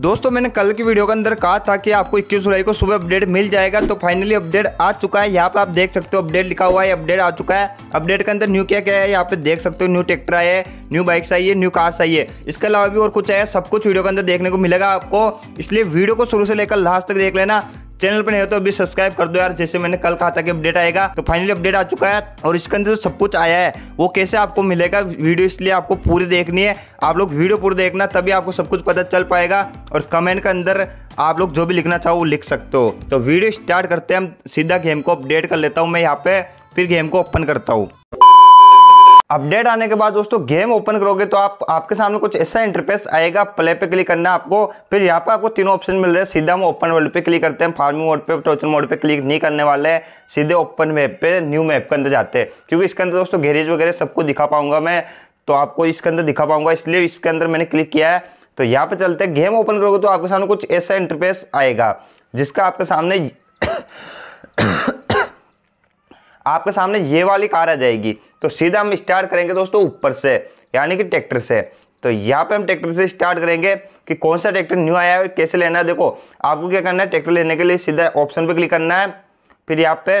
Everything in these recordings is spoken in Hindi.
दोस्तों मैंने कल की वीडियो के अंदर कहा था कि आपको 21 जुलाई को सुबह अपडेट मिल जाएगा तो फाइनली अपडेट आ चुका है यहाँ पे आप देख सकते हो अपडेट लिखा हुआ है अपडेट आ चुका है अपडेट के अंदर न्यू क्या क्या है यहाँ पे देख सकते हो न्यू ट्रैक्टर आए न्यू बाइक्स आई है न्यू कार्स आई है इसके अलावा भी और कुछ आया सब कुछ वीडियो के अंदर देखने को मिलेगा आपको इसलिए वीडियो को शुरू से लेकर लास्ट तक देख लेना चैनल पर नहीं हो तो अभी सब्सक्राइब कर दो यार जैसे मैंने कल कहा था कि अपडेट आएगा तो फाइनली अपडेट आ चुका है और इसके अंदर जो तो सब कुछ आया है वो कैसे आपको मिलेगा वीडियो इसलिए आपको पूरी देखनी है आप लोग वीडियो पूरी देखना तभी आपको सब कुछ पता चल पाएगा और कमेंट के अंदर आप लोग जो भी लिखना चाहो वो लिख सकते हो तो वीडियो स्टार्ट करते हैं हम सीधा गेम को अपडेट कर लेता हूँ मैं यहाँ पे फिर गेम को ओपन करता हूँ अपडेट आने के बाद दोस्तों गेम ओपन करोगे तो आप आपके सामने कुछ ऐसा इंटरफेस आएगा प्ले पे क्लिक करना आपको फिर यहाँ पर आपको तीनों ऑप्शन मिल रहे हैं सीधा हम ओपन वर्ल्ड पे क्लिक करते हैं फार्मिंग मोड पे टोचन मोड पे क्लिक नहीं करने वाले सीधे ओपन मैप पे न्यू मैप के अंदर जाते हैं क्योंकि इसके अंदर दोस्तों गैरेज वगैरह सबको दिखा पाऊंगा मैं तो आपको इसके अंदर दिखा पाऊंगा इसलिए इसके अंदर मैंने क्लिक किया है तो यहाँ पे चलते हैं गेम ओपन करोगे तो आपके सामने कुछ ऐसा इंटरफेस आएगा जिसका आपके सामने आपके सामने ये वाली कार आ जाएगी तो सीधा हम स्टार्ट करेंगे दोस्तों ऊपर से यानी कि ट्रैक्टर से तो यहाँ पे हम ट्रैक्टर से स्टार्ट करेंगे कि कौन सा ट्रैक्टर न्यू आया है कैसे लेना है देखो आपको क्या करना है ट्रैक्टर लेने के लिए सीधा ऑप्शन पे क्लिक करना है फिर यहाँ पे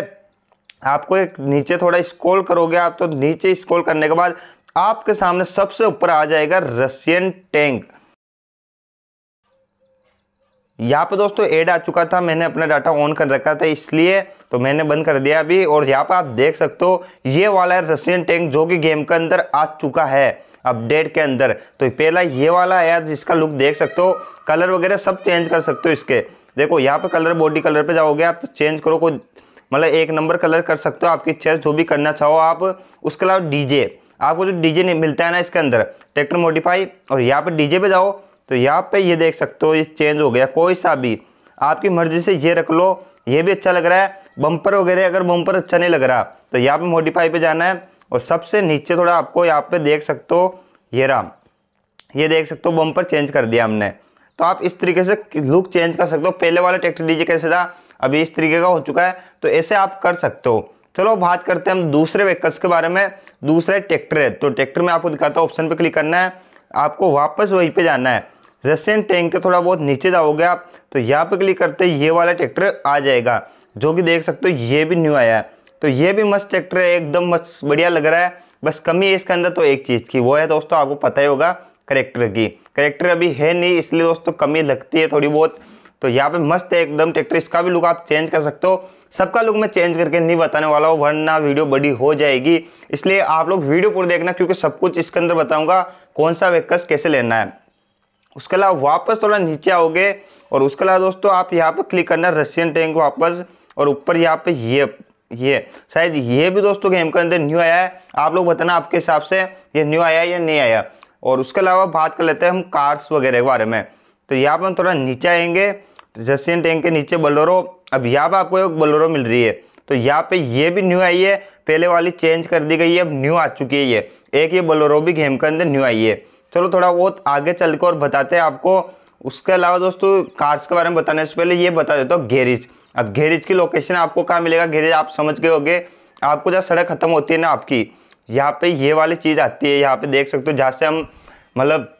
आपको एक नीचे थोड़ा स्क्रॉल करोगे आप तो नीचे स्क्रॉल करने के बाद आपके सामने सबसे ऊपर आ जाएगा रशियन टैंक यहाँ पे दोस्तों ऐड आ चुका था मैंने अपना डाटा ऑन कर रखा था इसलिए तो मैंने बंद कर दिया अभी और यहाँ पर आप देख सकते हो ये वाला है रशियन टैंक जो कि गेम के अंदर आ चुका है अपडेट के अंदर तो पहला ये वाला है जिसका लुक देख सकते हो कलर वगैरह सब चेंज कर सकते हो इसके देखो यहाँ पर कलर बॉडी कलर पर जाओगे आप तो चेंज करो कोई मतलब एक नंबर कलर कर सकते हो आपकी चेस्ट जो भी करना चाहो आप उसके अलावा डीजे आपको जो डीजे नहीं मिलता है ना इसके अंदर ट्रैक्टर मॉडिफाई और यहाँ पर डीजे पे जाओ तो यहाँ पे ये देख सकते हो ये चेंज हो गया कोई सा भी आपकी मर्ज़ी से ये रख लो ये भी अच्छा लग रहा है बम्पर वगैरह अगर बम्पर अच्छा नहीं लग रहा तो यहाँ पे मोडिफाई पे जाना है और सबसे नीचे थोड़ा आपको यहाँ पे देख सकते हो ये राम ये देख सकते हो बम्पर चेंज कर दिया हमने तो आप इस तरीके से लुक चेंज कर सकते हो पहले वाला ट्रैक्टर डीजे कैसे था अभी इस तरीके का हो चुका है तो ऐसे आप कर सकते हो चलो बात करते हैं हम दूसरे व्हीकल्स के बारे में दूसरा ट्रैक्टर है तो ट्रैक्टर में आपको दिखाता हूँ ऑप्शन पर क्लिक करना है आपको वापस वहीं पर जाना है रशियन टैंक के थोड़ा बहुत नीचे जाओगे आप तो यहाँ पे क्लिक करते ये वाला ट्रैक्टर आ जाएगा जो कि देख सकते हो ये भी न्यू आया है तो ये भी मस्त ट्रैक्टर है एकदम मस्त बढ़िया लग रहा है बस कमी है इसके अंदर तो एक चीज़ की वो है दोस्तों आपको पता ही होगा करेक्टर की करेक्टर अभी है नहीं इसलिए दोस्तों कमी लगती है थोड़ी बहुत तो यहाँ पे मस्त है एकदम ट्रैक्टर इसका भी लुक आप चेंज कर सकते हो सबका लुक मैं चेंज करके नहीं बताने वाला हूँ वरना वीडियो बड़ी हो जाएगी इसलिए आप लोग वीडियो पूरा देखना क्योंकि सब कुछ इसके अंदर बताऊँगा कौन सा वेकस कैसे लेना है उसके अलावा वापस थोड़ा नीचे आओगे और उसके अलावा दोस्तों आप यहाँ पर क्लिक करना रशियन टैंक वापस और ऊपर यहाँ पे ये ये शायद ये भी दोस्तों गेम के अंदर न्यू आया है आप लोग बताना आपके हिसाब से ये न्यू आया या नहीं आया और उसके अलावा बात कर लेते हैं हम कार्स वगैरह के बारे में तो यहाँ पर हम थोड़ा नीचे आएंगे रशियन टैंक के नीचे बलोरो अब यहाँ पर आपको एक बलोरो मिल रही है तो यहाँ पर ये भी न्यू आई है पहले वाली चेंज कर दी गई है अब न्यू आ चुकी है ये एक ये बलोरो भी गेम के अंदर न्यू आई है चलो थोड़ा बहुत आगे चल के और बताते हैं आपको उसके अलावा दोस्तों कार्स के बारे में बताने से पहले ये बता देता हूँ गैरेज अब गैरेज की लोकेशन आपको कहाँ मिलेगा गैरेज आप समझ गए होगे आपको जहाँ सड़क ख़त्म होती है ना आपकी यहाँ पे ये वाली चीज़ आती है यहाँ पे देख सकते हो जहाँ से हम मतलब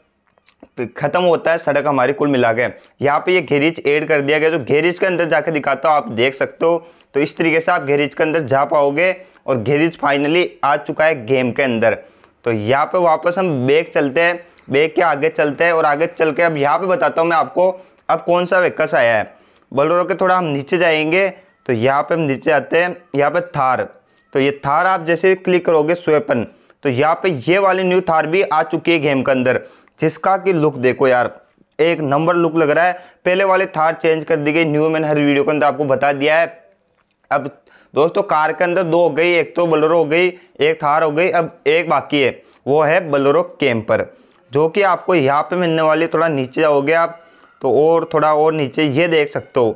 ख़त्म होता है सड़क हमारी कुल मिला के यहाँ पे ये घेरिज ऐड कर दिया गया जो घेरिज के अंदर जाके दिखाता हूँ आप देख सकते हो तो इस तरीके से आप घेरिज के अंदर जा पाओगे और घेरिज फाइनली आ चुका है गेम के अंदर तो यहाँ पे वापस हम बैग चलते हैं बैग के आगे चलते हैं और आगे चल के अब यहाँ पे बताता हूँ मैं आपको अब कौन सा वेकस आया है बोलोरो के थोड़ा हम नीचे जाएंगे तो यहाँ पे हम नीचे आते हैं यहाँ पे थार तो ये थार आप जैसे क्लिक करोगे स्वेपन तो यहाँ पे ये वाली न्यू थार भी आ चुकी है गेम के अंदर जिसका कि लुक देखो यार एक नंबर लुक लग रहा है पहले वाले थार चेंज कर दी गई न्यू मैंने हर वीडियो के अंदर आपको बता दिया है अब दोस्तों कार के अंदर दो हो गई एक तो बलोरो हो गई एक थार हो गई अब एक बाकी है वो है बलोरो कैंपर जो कि आपको यहाँ पे मिलने वाली थोड़ा नीचे जाओगे आप तो और थोड़ा और नीचे ये देख सकते हो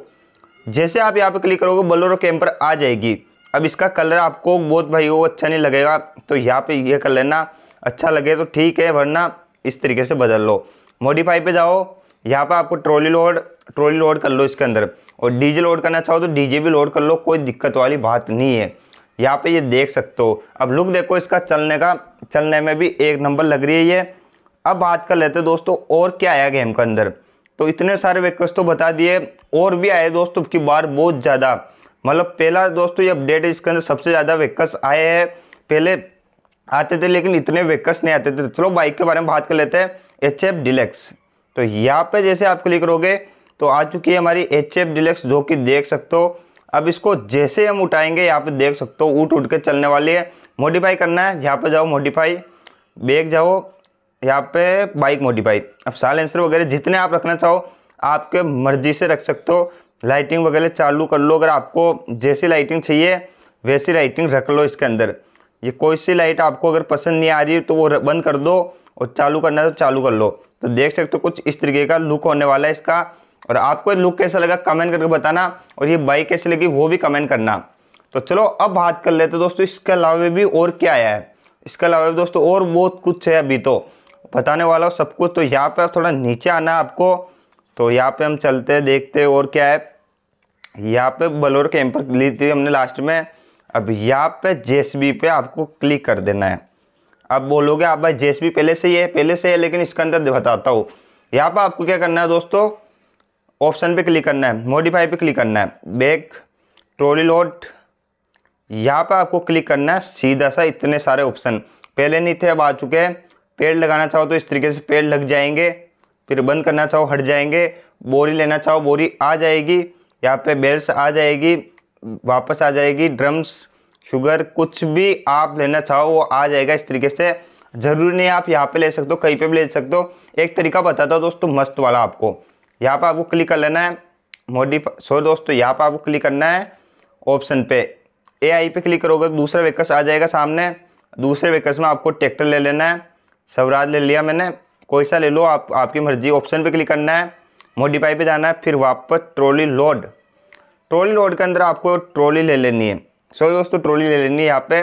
जैसे आप यहाँ पे क्लिक करोगे बलोरो कैंपर आ जाएगी अब इसका कलर आपको बहुत भाई वो अच्छा नहीं लगेगा तो यहाँ पर यह कर लेना अच्छा लगे तो ठीक है वरना इस तरीके से बदल लो मॉडिफाई पर जाओ यहाँ पर आपको ट्रॉली लोड ट्रॉली लोड कर लो इसके अंदर और डीजे लोड करना चाहो तो डीजे भी लोड कर लो कोई दिक्कत वाली बात नहीं है यहाँ पे ये देख सकते हो अब लुक देखो इसका चलने का चलने में भी एक नंबर लग रही है ये अब बात कर लेते हैं दोस्तों और क्या आया गेम के अंदर तो इतने सारे वेकर्स तो बता दिए और भी आए दोस्तों की बार बहुत ज़्यादा मतलब पहला दोस्तों ये अपडेट इसके अंदर सबसे ज़्यादा वेकर्स आए हैं पहले आते थे लेकिन इतने वेकर्स नहीं आते थे चलो बाइक के बारे में बात कर लेते हैं एच एफ डिलेक्स तो यहाँ पे जैसे आप क्लिक करोगे तो आ चुकी है हमारी एच एफ डिलेक्स जो कि देख सकते हो अब इसको जैसे हम उठाएंगे यहाँ पे देख सकते हो उठ उठ के चलने वाली है मॉडिफाई करना है यहाँ पे जाओ मॉडिफाई बैग जाओ यहाँ पे बाइक मॉडिफाई अब साइलेंसर वगैरह जितने आप रखना चाहो आपके मर्जी से रख सकते हो लाइटिंग वगैरह चालू कर लो अगर आपको जैसी लाइटिंग चाहिए वैसी लाइटिंग रख लो इसके अंदर ये कोई सी लाइट आपको अगर पसंद नहीं आ रही तो वो बंद कर दो और चालू करना है तो चालू कर लो तो देख सकते हो कुछ इस तरीके का लुक होने वाला है इसका और आपको लुक कैसा लगा कमेंट करके बताना और ये बाइक कैसी लगी वो भी कमेंट करना तो चलो अब बात कर लेते दोस्तों इसके अलावा भी और क्या आया है इसके अलावा भी दोस्तों और बहुत कुछ है अभी तो बताने वाला हो सब कुछ तो यहाँ पर थोड़ा नीचे आना आपको तो यहाँ पे हम चलते हैं देखते हैं और क्या है यहाँ पे बलोर कैंपर ली थी हमने लास्ट में अब यहाँ पे जेसबी पे आपको क्लिक कर देना है आप बोलोगे आप भाई भी पहले से ही है पहले से है लेकिन इसके अंदर बताता हूँ यहाँ पर आपको क्या करना है दोस्तों ऑप्शन पे क्लिक करना है मॉडिफाई पे क्लिक करना है बैक ट्रॉली लोड यहाँ पर आपको क्लिक करना है सीधा सा इतने सारे ऑप्शन पहले नहीं थे अब आ चुके हैं पेड़ लगाना चाहो तो इस तरीके से पेड़ लग जाएंगे फिर बंद करना चाहो हट जाएंगे बोरी लेना चाहो बोरी आ जाएगी यहाँ पे बेल्स आ जाएगी वापस आ जाएगी ड्रम्स शुगर कुछ भी आप लेना चाहो वो आ जाएगा इस तरीके से ज़रूरी नहीं आप यहाँ पे ले सकते हो कहीं पे भी ले सकते हो एक तरीका बताता हूँ दोस्तों मस्त वाला आपको यहाँ पर आपको क्लिक कर लेना है मोडिफाई सॉरी दोस्तों यहाँ पर आपको क्लिक करना है ऑप्शन पे ए आई पे क्लिक करोगे तो दूसरा वेकस आ जाएगा सामने दूसरे वेकस में आपको ट्रैक्टर ले लेना है स्वराज ले लिया मैंने कोई सा ले लो आप आपकी मर्जी ऑप्शन पर क्लिक करना है मोडिफाई पर जाना है फिर वापस ट्रॉली लोड ट्रॉली लोड के अंदर आपको ट्रॉली ले लेनी है सो दोस्तों ट्रॉली ले लेनी है यहाँ पे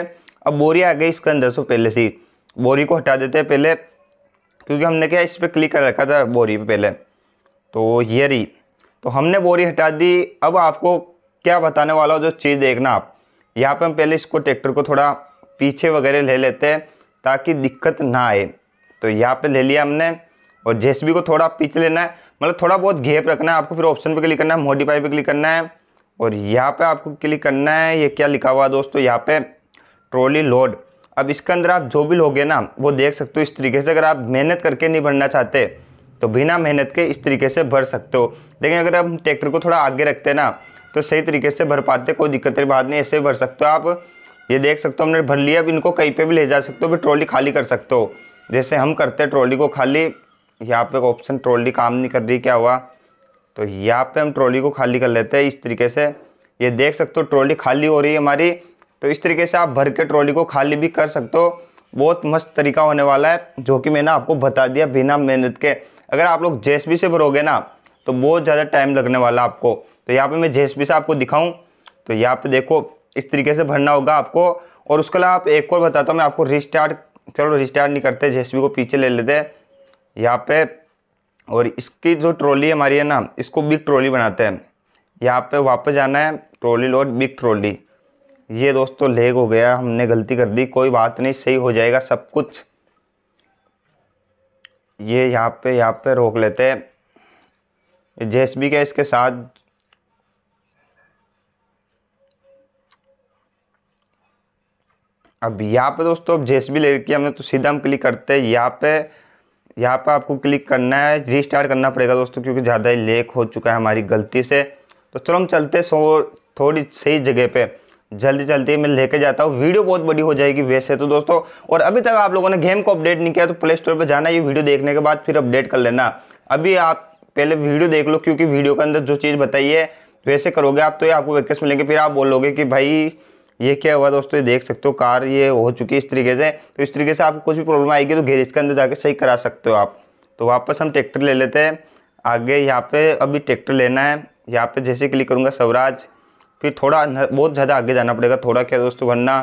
अब बोरी आ गई इसके अंदर सो पहले से बोरी को हटा देते हैं पहले क्योंकि हमने क्या इस पर क्लिक कर रखा था बोरी पे पहले तो ये रही तो हमने बोरी हटा दी अब आपको क्या बताने वाला हो जो चीज़ देखना आप यहाँ पे हम पहले इसको ट्रैक्टर को थोड़ा पीछे वगैरह ले लेते हैं ताकि दिक्कत ना आए तो यहाँ पर ले लिया हमने और जेसबी को थोड़ा पीछे लेना है मतलब थोड़ा बहुत घेप रखना है आपको फिर ऑप्शन पर क्लिक करना है मॉडिफाई पर क्लिक करना है और यहाँ पे आपको क्लिक करना है ये क्या लिखा हुआ दोस्तों यहाँ पे ट्रॉली लोड अब इसके अंदर आप जो भी लोगे ना वो देख सकते हो इस तरीके से अगर आप मेहनत करके नहीं भरना चाहते तो बिना मेहनत के इस तरीके से भर सकते हो लेकिन अगर आप ट्रैक्टर को थोड़ा आगे रखते ना तो सही तरीके से भर पाते कोई दिक्कत की बात नहीं ऐसे भर सकते हो आप ये देख सकते हो हमने भर लिया अब इनको कहीं पर भी ले जा सकते हो भी ट्रॉली खाली कर सकते हो जैसे हम करते हैं ट्रॉली को खाली यहाँ पे ऑप्शन ट्रॉली काम नहीं कर रही क्या हुआ तो यहाँ पे हम ट्रॉली को खाली कर लेते हैं इस तरीके से ये देख सकते हो ट्रॉली खाली हो रही है हमारी तो इस तरीके से आप भर के ट्रॉली को खाली भी कर सकते हो बहुत मस्त तरीका होने वाला है जो कि मैंने आपको बता दिया बिना मेहनत के अगर आप लोग जेसबी से भरोगे ना तो बहुत ज़्यादा टाइम लगने वाला आपको तो यहाँ पर मैं जेसबी से आपको दिखाऊँ तो यहाँ पर देखो इस तरीके से भरना होगा आपको और उसके अलावा आप एक और बताता हूँ मैं आपको रिस्टार्ट चलो रिस्टार्ट नहीं करते जेसबी को पीछे ले लेते यहाँ पर और इसकी जो ट्रॉली हमारी है ना इसको बिग ट्रॉली बनाते हैं यहाँ पे वापस जाना है ट्रॉली लोड बिग ट्रॉली ये दोस्तों लेग हो गया हमने गलती कर दी कोई बात नहीं सही हो जाएगा सब कुछ ये यहाँ पे यहाँ पे रोक लेते हैं भी क्या इसके साथ अब यहाँ पे दोस्तों अब जेएसबी लेके हमने तो सीधा हम क्लिक करते हैं यहाँ पे यहाँ पर आपको क्लिक करना है रिस्टार्ट करना पड़ेगा दोस्तों क्योंकि ज़्यादा ही लेक हो चुका है हमारी गलती से तो चलो हम चलते सो थोड़ी सही जगह पे जल्दी जल्दी मैं लेके जाता हूँ वीडियो बहुत बड़ी हो जाएगी वैसे तो दोस्तों और अभी तक आप लोगों ने गेम को अपडेट नहीं किया तो प्ले स्टोर पर जाना ये वीडियो देखने के बाद फिर अपडेट कर लेना अभी आप पहले वीडियो देख लो क्योंकि वीडियो के अंदर जो चीज़ बताइए वैसे करोगे आप तो ये आपको वैकेस मिलेंगे फिर आप बोलोगे कि भाई ये क्या हुआ दोस्तों ये देख सकते हो कार ये हो चुकी है इस तरीके से तो इस तरीके से आपको कुछ भी प्रॉब्लम आएगी तो गैरेज के अंदर जाके सही करा सकते हो आप तो वापस हम ट्रैक्टर ले लेते हैं आगे यहाँ पे अभी ट्रैक्टर लेना है यहाँ पे जैसे क्लिक करूँगा स्वराज फिर थोड़ा बहुत ज़्यादा आगे जाना पड़ेगा थोड़ा क्या दोस्तों वरना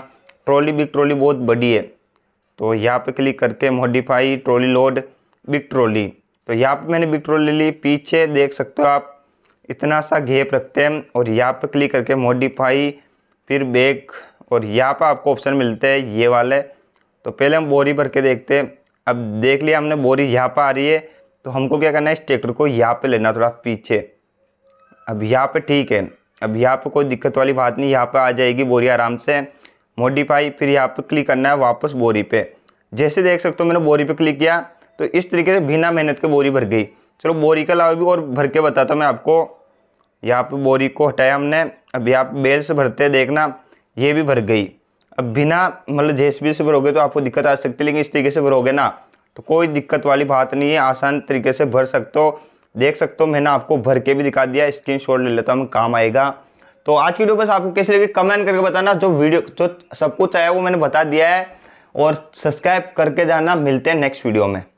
ट्रॉली बिग ट्रॉली बहुत बड़ी है तो यहाँ पर क्लिक करके modify trolley load big trolley तो यहाँ पर मैंने बिग ट्रॉली ले ली पीछे देख सकते हो आप इतना सा घेप रखते हैं और यहाँ पर क्लिक करके मॉडिफाई फिर बेक और यहाँ पर आपको ऑप्शन मिलते हैं ये वाले तो पहले हम बोरी भर के देखते हैं अब देख लिया हमने बोरी यहाँ पर आ रही है तो हमको क्या करना है इस ट्रैक्टर को यहाँ पे लेना थोड़ा पीछे अब यहाँ पे ठीक है अब यहाँ पे कोई दिक्कत वाली बात नहीं यहाँ पे आ जाएगी बोरी आराम से मॉडिफाई फिर यहाँ पे क्लिक करना है वापस बोरी पे जैसे देख सकते हो मैंने बोरी पे क्लिक किया तो इस तरीके से बिना मेहनत के बोरी भर गई चलो बोरी के अलावा भी और भर के बताता मैं आपको यहाँ पे बोरी को हटाया हमने अब यहाँ पे बेल से भरते देखना ये भी भर गई अब बिना मतलब भी से भरोगे तो आपको दिक्कत आ सकती है लेकिन इस तरीके से भरोगे ना तो कोई दिक्कत वाली बात नहीं है आसान तरीके से भर सकते हो देख सकते हो मैंने आपको भर के भी दिखा दिया स्क्रीन शॉट ले लेता हूँ काम आएगा तो आज की वीडियो बस आपको कैसे लगे कमेंट करके बताना जो वीडियो जो सब कुछ आया वो मैंने बता दिया है और सब्सक्राइब करके जाना मिलते हैं नेक्स्ट वीडियो में